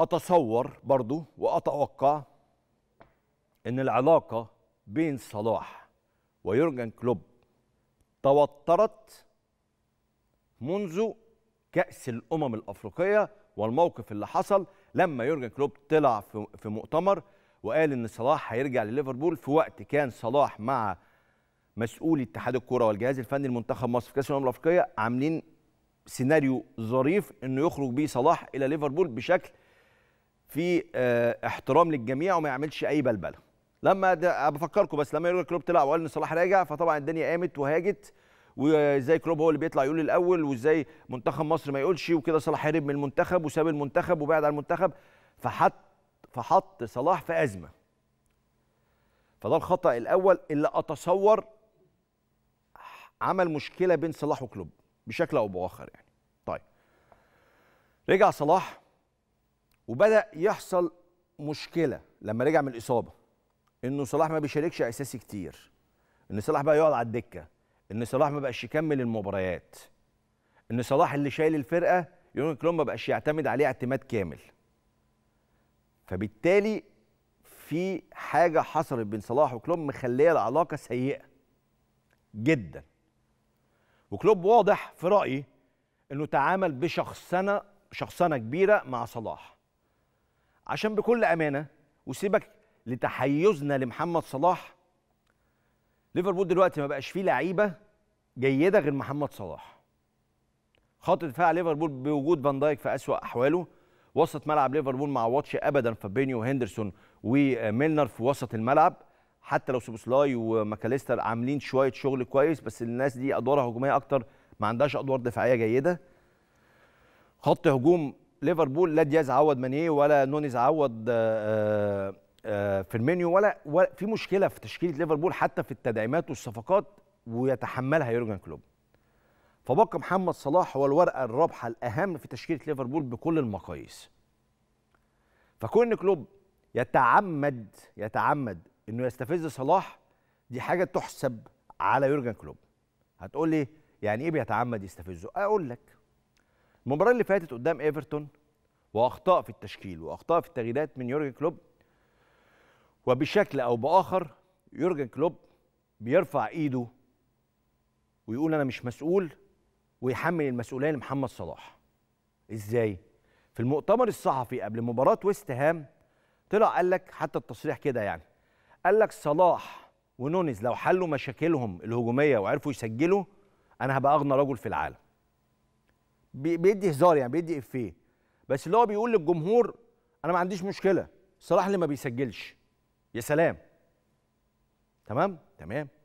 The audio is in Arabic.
اتصور برضو واتوقع ان العلاقه بين صلاح ويورجن كلوب توترت منذ كاس الامم الافريقيه والموقف اللي حصل لما يورجن كلوب طلع في مؤتمر وقال ان صلاح هيرجع لليفربول في وقت كان صلاح مع مسؤولي اتحاد الكره والجهاز الفني لمنتخب مصر في كاس الامم الافريقيه عاملين سيناريو ظريف انه يخرج بيه صلاح الى ليفربول بشكل في آه، احترام للجميع وما يعملش اي بلبله لما بفكركم بس لما يورجن كلوب طلع وقال ان صلاح راجع فطبعا الدنيا قامت وهاجت وازاي كلوب هو اللي بيطلع يقول الاول وازاي منتخب مصر ما يقولش وكده صلاح هرب من المنتخب وساب المنتخب وبعد عن المنتخب فحط فحط صلاح في ازمه فده الخطا الاول اللي اتصور عمل مشكله بين صلاح وكلوب بشكل او باخر يعني طيب رجع صلاح وبدا يحصل مشكله لما رجع من الاصابه انه صلاح ما بيشاركش اساسي كتير ان صلاح بقى يقعد على الدكه ان صلاح ما بقاش يكمل المباريات ان صلاح اللي شايل الفرقه يورجن كلوب ما بقاش يعتمد عليه اعتماد كامل فبالتالي في حاجه حصلت بين صلاح وكلوب مخليه العلاقه سيئه جدا وكلوب واضح في رايي انه تعامل بشخصنه شخصنه كبيره مع صلاح عشان بكل امانه وسيبك لتحيزنا لمحمد صلاح ليفربول دلوقتي ما بقاش فيه لعيبه جيده غير محمد صلاح خط دفاع ليفربول بوجود فان دايك في اسوا احواله وسط ملعب ليفربول مع واتش ابدا فابينيو هندرسون وميلنر في وسط الملعب حتى لو سوبوسلاي وماكاليستر عاملين شويه شغل كويس بس الناس دي ادوارها هجوميه اكتر ما عندهاش ادوار دفاعيه جيده خط هجوم ليفربول لا دياز عوض مانيه ولا نونيز عوض آه، آه، آه، فيرمينيو ولا, ولا في مشكله في تشكيله ليفربول حتى في التدعيمات والصفقات ويتحملها يورجن كلوب فبقى محمد صلاح هو الورقه الرابحه الاهم في تشكيله ليفربول بكل المقاييس فكون كلوب يتعمد يتعمد انه يستفز صلاح دي حاجه تحسب على يورجن كلوب هتقول لي يعني ايه بيتعمد يستفزه اقول لك المباراه اللي فاتت قدام ايفرتون واخطاء في التشكيل واخطاء في التغييرات من يورجن كلوب وبشكل او باخر يورجن كلوب بيرفع ايده ويقول انا مش مسؤول ويحمل المسؤوليه لمحمد صلاح ازاي في المؤتمر الصحفي قبل مباراه ويست هام طلع قال لك حتى التصريح كده يعني قال لك صلاح ونونيز لو حلوا مشاكلهم الهجوميه وعرفوا يسجلوا انا هبقى اغنى رجل في العالم بيدي هزار يعني بيدي افيه بس اللي هو بيقول للجمهور انا ما عنديش مشكله صلاح اللي ما بيسجلش يا سلام تمام تمام